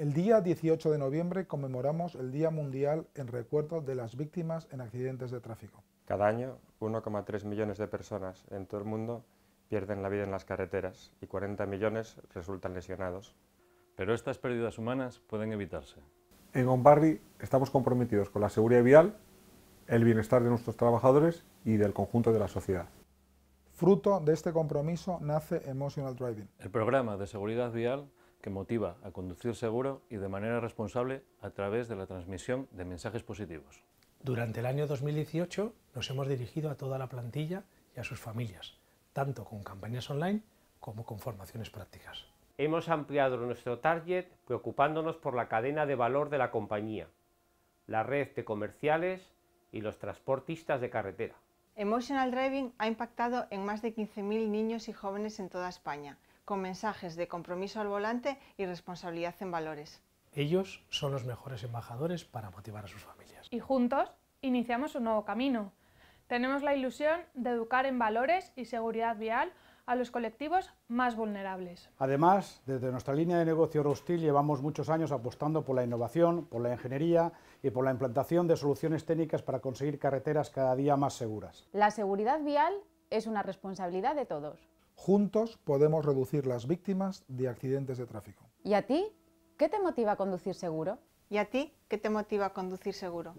El día 18 de noviembre conmemoramos el Día Mundial en recuerdo de las víctimas en accidentes de tráfico. Cada año, 1,3 millones de personas en todo el mundo pierden la vida en las carreteras y 40 millones resultan lesionados. Pero estas pérdidas humanas pueden evitarse. En Onbarri estamos comprometidos con la seguridad vial, el bienestar de nuestros trabajadores y del conjunto de la sociedad. Fruto de este compromiso nace Emotional Driving. El programa de seguridad vial que motiva a conducir seguro y de manera responsable a través de la transmisión de mensajes positivos. Durante el año 2018 nos hemos dirigido a toda la plantilla y a sus familias, tanto con campañas online como con formaciones prácticas. Hemos ampliado nuestro target preocupándonos por la cadena de valor de la compañía, la red de comerciales y los transportistas de carretera. Emotional Driving ha impactado en más de 15.000 niños y jóvenes en toda España con mensajes de compromiso al volante y responsabilidad en valores. Ellos son los mejores embajadores para motivar a sus familias. Y juntos iniciamos un nuevo camino. Tenemos la ilusión de educar en valores y seguridad vial a los colectivos más vulnerables. Además, desde nuestra línea de negocio Rostil llevamos muchos años apostando por la innovación, por la ingeniería y por la implantación de soluciones técnicas para conseguir carreteras cada día más seguras. La seguridad vial es una responsabilidad de todos. Juntos podemos reducir las víctimas de accidentes de tráfico. ¿Y a ti? ¿Qué te motiva a conducir seguro? ¿Y a ti? ¿Qué te motiva a conducir seguro?